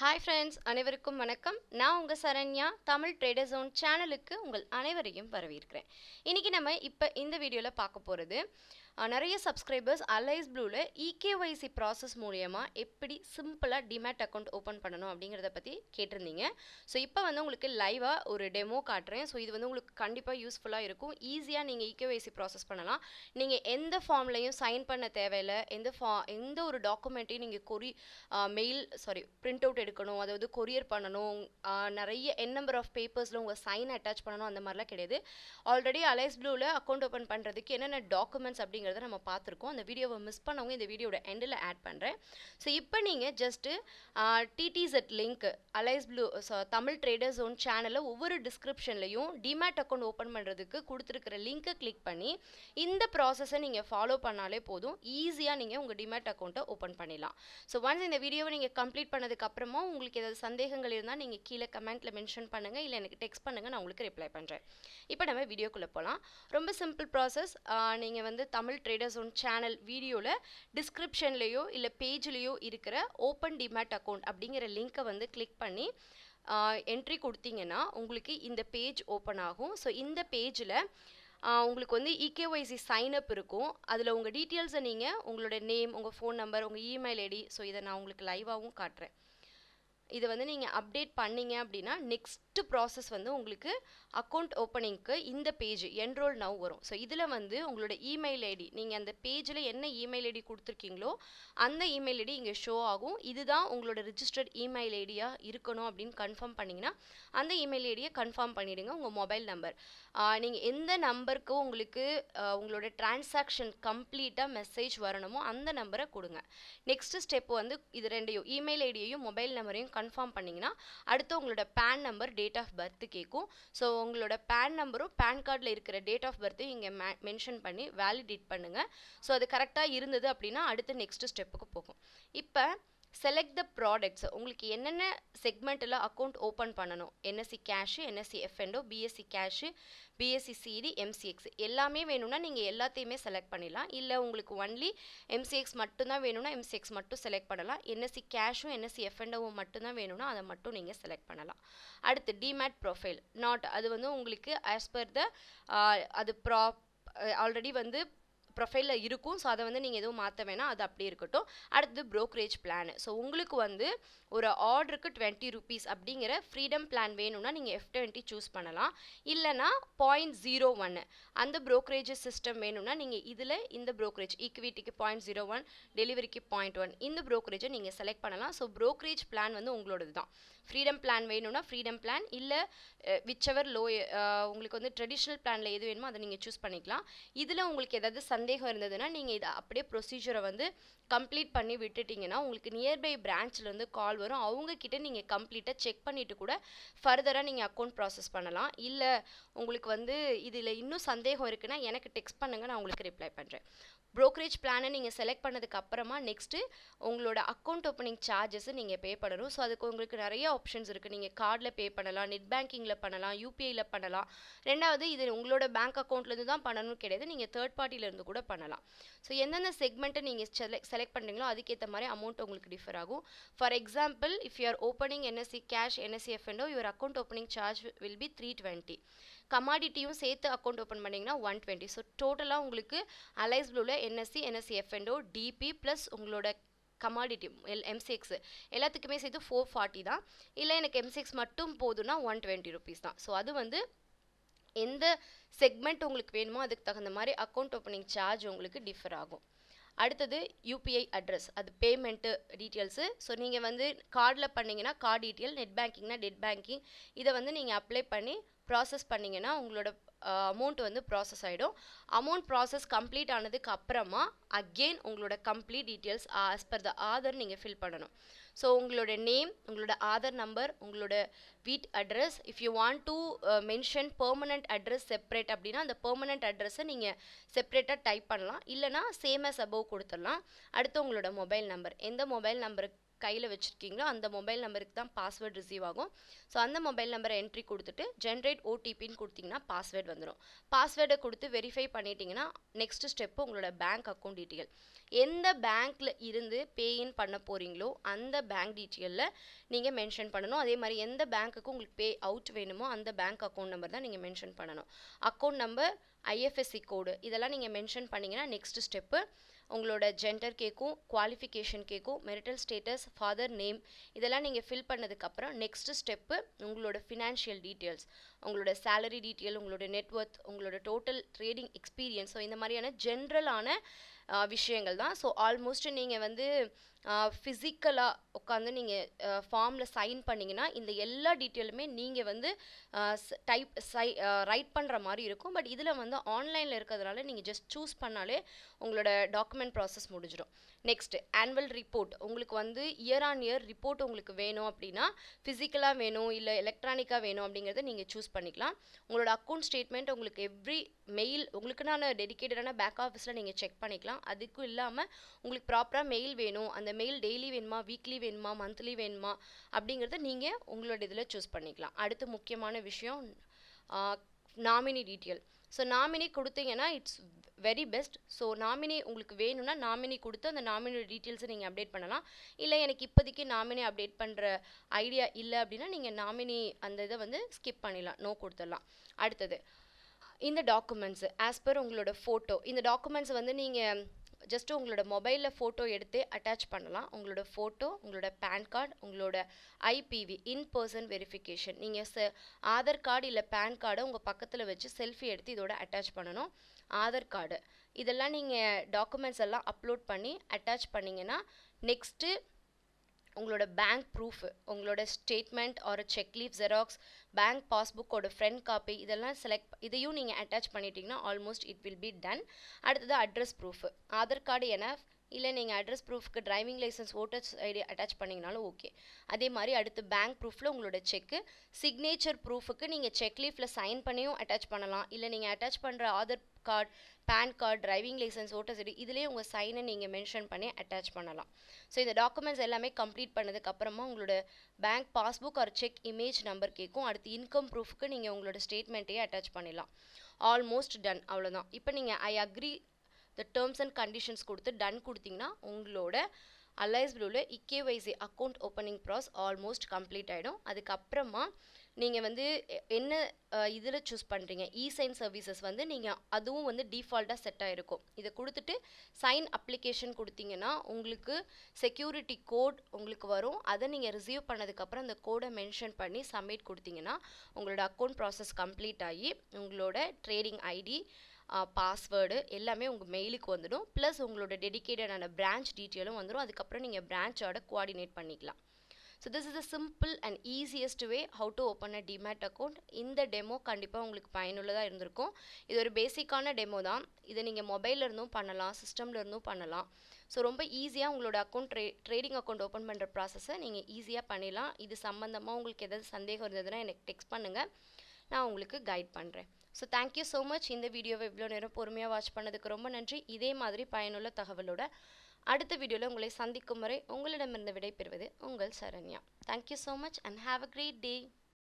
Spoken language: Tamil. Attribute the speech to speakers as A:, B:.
A: ஹாய் ஃப்ரெண்ட்ஸ் அனைவருக்கும் வணக்கம் நான் உங்கள் சரண்யா தமிழ் ட்ரேடர் ஜோன் சேனலுக்கு உங்கள் அனைவரையும் வரவேற்கிறேன் இன்றைக்கி நம்ம இப்போ இந்த வீடியோவில் பார்க்க போகிறது நிறைய சப்ஸ்கிரைபர்ஸ் அலைஸ் ப்ளூவில் இகேஒய்சி ப்ராசஸ் மூலயமா எப்படி சிம்பிளாக டிமேட் அக்கௌண்ட் ஓப்பன் பண்ணணும் அப்படிங்கிறத பற்றி கேட்டிருந்தீங்க ஸோ இப்போ வந்து உங்களுக்கு லைவாக ஒரு டெமோ காட்டுறேன் ஸோ இது வந்து உங்களுக்கு கண்டிப்பாக யூஸ்ஃபுல்லாக இருக்கும் ஈஸியாக நீங்கள் இகேஒய்சி ப்ராசஸ் பண்ணலாம் நீங்கள் எந்த ஃபார்ம்லையும் சைன் பண்ண தேவையில்லை எந்த ஃபா எந்த ஒரு டாக்குமெண்ட்டையும் நீங்கள் courier mail sorry print out எடுக்கணும் அதாவது கொரியர் பண்ணணும் நிறைய என் நம்பர் ஆஃப் பேப்பர்ஸில் உங்கள் சைன் அட்டாச் பண்ணணும் அந்த மாதிரிலாம் கிடையாது ஆல்ரெடி அலைஸ் ப்ளூவில் அக்கௌண்ட் ஓப்பன் பண்ணுறதுக்கு என்னென்ன டாக்குமெண்ட்ஸ் அப்படிங்கிற அப்படிங்கிறத நம்ம பார்த்துருக்கோம் அந்த வீடியோவை மிஸ் பண்ணவங்க இந்த வீடியோட எண்டில் ஆட் பண்ணுறேன் ஸோ இப்போ நீங்கள் ஜஸ்ட்டு டிடிசெட் link Alice Blue Tamil traders own சேனலில் ஒவ்வொரு டிஸ்கிரிப்ஷன்லையும் டிமேட் அக்கௌண்ட் ஓப்பன் பண்ணுறதுக்கு கொடுத்துருக்கிற லிங்க்கை கிளிக் பண்ணி இந்த ப்ராசஸை நீங்கள் ஃபாலோ பண்ணாலே போதும் ஈஸியாக நீங்கள் உங்கள் டிமேட் அக்கௌண்ட்டை ஓப்பன் பண்ணிடலாம் ஸோ ஒன்ஸ் இந்த வீடியோவை நீங்கள் கம்ப்ளீட் பண்ணதுக்கப்புறமா உங்களுக்கு ஏதாவது சந்தேகங்கள் இருந்தால் நீங்கள் கீழே கமெண்ட்டில் மென்ஷன் பண்ணுங்கள் இல்லை எனக்கு டெக்ஸ்ட் பண்ணுங்கள் நான் உங்களுக்கு ரிப்ளை பண்ணுறேன் இப்போ நம்ம வீடியோக்குள்ளே போகலாம் ரொம்ப சிம்பிள் ப்ராசஸ் நீங்கள் வந்து Tamil digital traders one channel வீடியோவில் டிஸ்கிரிப்ஷன்லேயோ இல்லை பேஜ்லேயோ இருக்கிற ஓப்பன் டிமேட் அக்கௌண்ட் அப்படிங்கிற லிங்க்கை வந்து கிளிக் பண்ணி என்ட்ரி கொடுத்தீங்கன்னா உங்களுக்கு இந்த பேஜ் ஓப்பன் ஆகும் ஸோ இந்த பேஜில் உங்களுக்கு வந்து இகேஒய்சி e சைன்அப் இருக்கும் அதில் உங்கள் டீட்டெயில்ஸை நீங்கள் உங்களோட நேம் உங்கள் ஃபோன் நம்பர் உங்கள் இமெயில் ஐடி ஸோ இதை நான் உங்களுக்கு லைவாகவும் காட்டுறேன் இதை வந்து நீங்கள் அப்டேட் பண்ணீங்க அப்படின்னா நெக்ஸ்ட்டு ப்ராசஸ் வந்து உங்களுக்கு அக்கௌண்ட் ஓப்பனிங்க்கு இந்த பேஜ் என்ரோல் நவ் வரும் ஸோ இதில் வந்து உங்களோட இமெயில் ஐடி நீங்கள் அந்த பேஜில் என்ன இமெயில் ஐடி கொடுத்துருக்கீங்களோ அந்த இமெயில் ஐடி இங்கே ஷோ ஆகும் இதுதான் உங்களோட ரிஜிஸ்டர்ட் இமெயில் ஐடியாக இருக்கணும் அப்படின்னு கன்ஃபார்ம் பண்ணிங்கன்னா அந்த இமெயில் ஐடியை கன்ஃபார்ம் பண்ணிவிடுங்க உங்கள் மொபைல் நம்பர் நீங்கள் எந்த நம்பருக்கு உங்களுக்கு உங்களோட டிரான்சாக்ஷன் கம்ப்ளீட்டாக மெசேஜ் வரணுமோ அந்த நம்பரை கொடுங்க நெக்ஸ்ட்டு ஸ்டெப் வந்து இது ரெண்டையும் இமெயில் ஐடியையும் மொபைல் நம்பரையும் கன்ஃபார்ம் பண்ணிங்கன்னா அடுத்து உங்களோட PAN number date of birth கேட்கும் ஸோ உங்களோட பேன் நம்பரும் பேன் கார்டில் இருக்கிற டேட் ஆஃப் பர்த்தையும் இங்கே மே மென்ஷன் பண்ணி வேலிடேட் பண்ணுங்கள் ஸோ அது கரெக்டாக இருந்தது அப்படின்னா அடுத்து நெக்ஸ்ட் ஸ்டெப்புக்கு போகும் இப்போ செலக்ட் த ப்ராடக்ட்ஸ் உங்களுக்கு என்னென்ன செக்மெண்ட்டில் அக்கௌண்ட் ஓப்பன் பண்ணணும் NSE cash NSE F and O BSE cash BSE CD MCX எல்லாமே வேணும்னா நீங்கள் எல்லாத்தையுமே செலக்ட் பண்ணிடலாம் இல்லை உங்களுக்கு ஒன்லி எம்சிஎக்ஸ் மட்டும்தான் வேணும்னா எம்சிஎக்ஸ் மட்டும் செலக்ட் பண்ணலாம் என்எஸ்சி கேஷும் என்எஸ்சி எஃப்என்டோவும் மட்டும்தான் வேணும்னா அதை மட்டும் நீங்கள் செலக்ட் பண்ணலாம் அடுத்து டிமேட் ப்ரொஃபைல் நாட் அது வந்து உங்களுக்கு ஆஸ் பர் த அது ப்ரா ஆல்ரெடி வந்து ப்ரொஃபைலில் இருக்கும் ஸோ அதை வந்து நீங்கள் எதுவும் மாற்ற வேணாம் அது அப்படி இருக்கட்டும் அடுத்தது ப்ரோக்கரேஜ் பிளான் ஸோ உங்களுக்கு வந்து ஒரு ஆர்டருக்கு டுவெண்ட்டி ருபீஸ் அப்படிங்கிற ஃப்ரீடம் பிளான் வேணும்னா நீங்கள் எஃப் டுவெண்ட்டி சூஸ் பண்ணலாம் இல்லைனா பாயிண்ட் ஜீரோ ஒன்று அந்த ப்ரோக்கரேஜ் சிஸ்டம் வேணும்னா நீங்கள் இதில் இந்த ப்ரோக்கரேஜ் ஈக்விட்டிக்கு பாயிண்ட் ஜீரோ ஒன் டெலிவரிக்கு பாயிண்ட் ஒன் இந்த ப்ரோக்கரேஜை நீங்கள் செலக்ட் பண்ணலாம் ஸோ ப்ரோக்கரேஜ் பிளான் வந்து உங்களோடது தான் ஃப்ரீடம் பிளான் வேணும்னா ஃப்ரீடம் பிளான் இல்லை விச் எவர் லோ உங்களுக்கு வந்து ட்ரெடிஷ்னல் பிளானில் எது வேணுமோ அதை நீங்கள் சூஸ் பண்ணிக்கலாம் இதில் உங்களுக்கு எதாவது சந்தேகம் சந்தேகம் இருந்ததுன்னா நீங்கள் இதை அப்படியே ப்ரொசீஜரை வந்து கம்ப்ளீட் பண்ணி விட்டுட்டிங்கன்னா உங்களுக்கு நியர்பை பிரான்ச்லேருந்து கால் வரும் அவங்கக்கிட்ட நீங்கள் கம்ப்ளீட்டாக செக் பண்ணிவிட்டு கூட ஃபர்தராக நீங்கள் அக்கௌண்ட் ப்ராசஸ் பண்ணலாம் இல்லை உங்களுக்கு வந்து இதில் இன்னும் சந்தேகம் இருக்குன்னா எனக்கு டெக்ஸ்ட் பண்ணுங்கள் நான் உங்களுக்கு ரிப்ளை பண்ணுறேன் ப்ரோக்கரேஜ் பிளானை நீங்கள் செலக்ட் பண்ணதுக்கு அப்புறமா நெக்ஸ்ட்டு உங்களோட அக்கௌண்ட் ஓப்பனிங் சார்ஜஸ் நீங்கள் பே பண்ணணும் ஸோ அதுக்கு உங்களுக்கு நிறைய ஆப்ஷன்ஸ் இருக்குது நீங்கள் கார்டில் பே பண்ணலாம் நெட் பேங்கிங்கில் பண்ணலாம் யூபிஐயில் பண்ணலாம் ரெண்டாவது இது உங்களோட பேங்க் அக்கௌண்ட்லேருந்து தான் பண்ணணும்னு கிடையாது நீங்கள் தேர்ட் பார்ட்டியிலேருந்து கூட கூட பண்ணலாம் ஸோ எந்தெந்த செக்மெண்ட்டை நீங்கள் செலக்ட் செலக்ட் பண்ணுறீங்களோ அதுக்கேற்ற மாதிரி அமௌண்ட் உங்களுக்கு டிஃபர் ஆகும் for example if you are opening NSE cash NSE F and O your account opening charge will be three twenty கமாடிட்டியும் சேர்த்து அக்கௌண்ட் ஓப்பன் பண்ணிங்கன்னா ஒன் டுவெண்ட்டி ஸோ டோட்டலாக உங்களுக்கு அலைஸ் ப்ளூவில் NSE NSE F and O DP plus உங்களோட கமாடிட்டி எல் எம்சிஎக்ஸ் எல்லாத்துக்குமே சேர்த்து ஃபோர் ஃபார்ட்டி தான் இல்லை எனக்கு எம்சிஎக்ஸ் மட்டும் போதுன்னா ஒன் டுவெண்ட்டி ருபீஸ் தான் ஸோ அது வந்து எந்த செக்மெண்ட் உங்களுக்கு வேணுமோ அதுக்கு தகுந்த மாதிரி அக்கௌண்ட் ஓப்பனிங் சார்ஜ் உங்களுக்கு டிஃபர் ஆகும் அடுத்தது யூபிஐ அட்ரஸ் அது பேமெண்ட்டு டீட்டெயில்ஸு ஸோ நீங்கள் வந்து கார்டில் பண்ணிங்கன்னா கார்டு டீட்டெயில் நெட் பேங்கிங்னா நெட் பேங்கிங் இதை வந்து நீங்கள் அப்ளை பண்ணி ப்ராசஸ் பண்ணிங்கன்னா உங்களோட அமௌண்ட் வந்து ப்ராசஸ் ஆகிடும் அமௌண்ட் ப்ராசஸ் கம்ப்ளீட் ஆனதுக்கு அப்புறமா அகெயின் உங்களோட complete details as per the Aadhaar நீங்கள் ஃபில் பண்ணணும் ஸோ உங்களோட நேம் உங்களோட ஆதார் நம்பர் உங்களோட வீட் address if you want to mention permanent address separate அப்படின்னா அந்த பெர்மனண்ட் அட்ரஸை நீங்கள் செப்பரேட்டாக டைப் பண்ணலாம் இல்லைனா சேம் அஸ் அபவ் கொடுத்துடலாம் அடுத்து உங்களோட மொபைல் நம்பர் எந்த மொபைல் நம்பருக்கு கையில் வச்சுருக்கீங்களோ அந்த மொபைல் நம்பருக்கு தான் பாஸ்வேர்டு ரிசீவ் ஆகும் ஸோ அந்த மொபைல் நம்பரை என்ட்ரி கொடுத்துட்டு ஜென்ரேட் ஓடிபின்னு கொடுத்தீங்கன்னா பாஸ்வேர்டு வந்துடும் பாஸ்வேர்டை கொடுத்து வெரிஃபை பண்ணிட்டீங்கன்னா நெக்ஸ்ட் ஸ்டெப்பு உங்களோட பேங்க் அக்கௌண்ட் டீட்டெயில் எந்த பேங்க்கில் இருந்து பேஇன் பண்ண போகிறீங்களோ அந்த பேங்க் டீட்டெயிலில் நீங்கள் மென்ஷன் பண்ணணும் அதே மாதிரி எந்த பேங்க்குக்கு உங்களுக்கு பே அவுட் வேணுமோ அந்த பேங்க் அக்கௌண்ட் நம்பர் தான் நீங்கள் மென்ஷன் பண்ணணும் அக்கௌண்ட் நம்பர் ஐஎஃப்எஸ்சி கோடு இதெல்லாம் நீங்கள் மென்ஷன் பண்ணிங்கன்னா நெக்ஸ்ட் ஸ்டெப்பு உங்களோட ஜெண்டர் கேட்கும் குவாலிஃபிகேஷன் கேட்கும் மெரிட்டல் ஸ்டேட்டஸ் ஃபாதர் நேம் இதெல்லாம் நீங்கள் ஃபில் பண்ணதுக்கப்புறம் நெக்ஸ்ட்டு ஸ்டெப்பு உங்களோட ஃபினான்ஷியல் டீட்டெயில்ஸ் உங்களோட சேலரி டீட்டெயில் உங்களோட நெட்ஒர்த் உங்களோட டோட்டல் ட்ரேடிங் எக்ஸ்பீரியன்ஸ் ஸோ இந்த மாதிரியான ஜென்ரலான விஷயங்கள் தான் ஸோ ஆல்மோஸ்ட் நீங்கள் வந்து ஃபிசிக்கலாக உட்காந்து நீங்கள் ஃபார்மில் சைன் பண்ணிங்கன்னா இந்த எல்லா டீட்டெயிலுமே நீங்கள் வந்து டைப் சை ரைட் பண்ணுற மாதிரி இருக்கும் பட் இதில் வந்து ஆன்லைனில் இருக்கிறதுனால நீங்கள் ஜஸ்ட் சூஸ் பண்ணாலே உங்களோட டாக்குமெண்ட் ப்ராசஸ் முடிஞ்சிடும் நெக்ஸ்ட் ஆனுவல் ரிப்போர்ட் உங்களுக்கு வந்து இயர் ஆன் இயர் ரிப்போர்ட் உங்களுக்கு வேணும் அப்படின்னா ஃபிசிக்கலாக வேணும் இல்லை எலக்ட்ரானிக்காக வேணும் அப்படிங்கிறத நீங்கள் சூஸ் யூஸ் பண்ணிக்கலாம் உங்களோட அக்கௌண்ட் ஸ்டேட்மெண்ட் உங்களுக்கு எவ்ரி மெயில் உங்களுக்குனான டெடிக்கேட்டடான பேக் ஆஃபீஸில் நீங்கள் செக் பண்ணிக்கலாம் அதுக்கும் இல்லாமல் உங்களுக்கு ப்ராப்பராக மெயில் வேணும் அந்த மெயில் டெய்லி வேணுமா வீக்லி வேணுமா மந்த்லி வேணுமா அப்படிங்கிறத நீங்கள் உங்களோட இதில் சூஸ் பண்ணிக்கலாம் அடுத்து முக்கியமான விஷயம் நாமினி டீட்டெயில் ஸோ நாமினி கொடுத்தீங்கன்னா it's very best so nominee உங்களுக்கு வேணும்னா நாமினி கொடுத்து அந்த நாமினியோட டீட்டெயில்ஸை நீங்கள் அப்டேட் பண்ணலாம் இல்லை எனக்கு இப்போதைக்கு நாமினி அப்டேட் பண்ணுற ஐடியா இல்லை அப்படின்னா நீங்கள் நாமினி அந்த இதை வந்து ஸ்கிப் பண்ணிடலாம் நோ கொடுத்துடலாம் அடுத்தது இந்த டாக்குமெண்ட்ஸ் ஆஸ் பர் உங்களோட ஃபோட்டோ இந்த டாக்குமெண்ட்ஸ் வந்து நீங்கள் ஜஸ்ட்டு உங்களோட மொபைலில் ஃபோட்டோ எடுத்து அட்டாச் பண்ணலாம் உங்களோட ஃபோட்டோ உங்களோட பேன் கார்டு உங்களோட ஐபிவி இன் பர்சன் வெரிஃபிகேஷன் நீங்கள் ச ஆதார் கார்டு இல்லை பேன் கார்டை உங்கள் பக்கத்தில் வச்சு செல்ஃபி எடுத்து இதோட அட்டாச் பண்ணணும் ஆதார் கார்டு இதெல்லாம் நீங்கள் டாக்குமெண்ட்ஸ் எல்லாம் அப்லோட் பண்ணி அட்டாச் பண்ணிங்கன்னா நெக்ஸ்ட்டு உங்களோட பேங்க் ப்ரூஃப் உங்களோட statement or cheque leaf Xerox bank பாஸ்புக்கோட ஃப்ரெண்ட் காப்பி இதெல்லாம் செலக்ட் இதையும் நீங்கள் அட்டாச் பண்ணிட்டீங்கன்னா almost it will be done அடுத்தது அட்ரஸ் ப்ரூஃப் ஆதார் கார்டு என இல்லை நீங்கள் அட்ரஸ் ப்ரூஃப்க்கு driving licence voters ID attach பண்ணிங்கனாலும் ஓகே அதே மாதிரி அடுத்து பேங்க் ப்ரூஃபில் உங்களோட செக்கு சிக்னேச்சர் ப்ரூஃபுக்கு நீங்கள் செக் லீஃபில் சைன் பண்ணியும் அட்டாச் பண்ணலாம் இல்லை நீங்கள் அட்டாச் பண்ணுற Aadhaar card PAN card driving licence voters ID இதுலேயே உங்கள் சைனை நீங்கள் மென்ஷன் பண்ணி அட்டாச் பண்ணலாம் ஸோ இந்த டாக்குமெண்ட்ஸ் எல்லாமே கம்ப்ளீட் பண்ணதுக்கப்புறமா உங்களோட bank passbook or cheque image number கேட்கும் அடுத்து இன்கம் ப்ரூஃப்க்கு நீங்கள் உங்களோட ஸ்டேட்மெண்ட்டையே அட்டாச் பண்ணிடலாம் ஆல்மோஸ்ட் டன் அவ்வளோதான் இப்போ நீங்கள் ஐ அக்ரி இந்த டேர்ம்ஸ் அண்ட் கண்டிஷன்ஸ் கொடுத்து டன் கொடுத்தீங்கன்னா உங்களோட அலைஸ் ப்ளூவில் eKYC account opening process almost complete ஆகிடும் அதுக்கப்புறமா நீங்கள் வந்து என்ன இதில் சூஸ் பண்ணுறீங்க இ சைன் சர்வீசஸ் வந்து நீங்கள் அதுவும் வந்து டிஃபால்ட்டாக செட் ஆகிருக்கும் இதை கொடுத்துட்டு சைன் அப்ளிகேஷன் கொடுத்தீங்கன்னா உங்களுக்கு செக்யூரிட்டி கோட் உங்களுக்கு வரும் அதை நீங்கள் ரிசீவ் பண்ணதுக்கப்புறம் அந்த கோடை மென்ஷன் பண்ணி சப்மிட் கொடுத்தீங்கன்னா உங்களோட அக்கௌண்ட் ப்ராசஸ் கம்ப்ளீட் ஆகி உங்களோட ட்ரேடிங் ஐடி பாஸ்வேர்டு எல்லாமே உங்கள் மெயிலுக்கு வந்துடும் ப்ளஸ் உங்களோட டெடிக்கேட்டடான பிரான்ச் டீட்டெயிலும் வந்துடும் அதுக்கப்புறம் நீங்கள் பிரான்ச்சோட கோஆர்டினேட் பண்ணிக்கலாம் so this is a simple and easiest way how to open a demat account இந்த டெமோ கண்டிப்பாக உங்களுக்கு பயனுள்ளதாக இருந்திருக்கும் இது ஒரு பேசிக்கான டெமோ தான் இதை நீங்கள் மொபைலில் இருந்தும் பண்ணலாம் சிஸ்டமில் இருந்தும் பண்ணலாம் ஸோ ரொம்ப ஈஸியாக உங்களோட அக்கௌண்ட் ட்ரே ட்ரேடிங் அக்கௌண்ட் ஓப்பன் பண்ணுற ப்ராசஸை நீங்கள் ஈஸியாக பண்ணிடலாம் இது சம்மந்தமாக உங்களுக்கு எதாவது சந்தேகம் இருந்ததுன்னா எனக்கு டெக்ஸ்ட் பண்ணுங்கள் நான் உங்களுக்கு கைட் பண்ணுறேன் ஸோ தேங்க்யூ ஸோ மச் இந்த வீடியோவை இவ்வளோ நேரம் பொறுமையாக வாட்ச் பண்ணதுக்கு ரொம்ப நன்றி இதே மாதிரி பயனுள்ள தகவலோட அடுத்த வீடியோவில் உங்களை சந்திக்கும் முறை உங்களிடமிருந்து விடை பெறுவது உங்கள் Saranya thank you so much and have a great day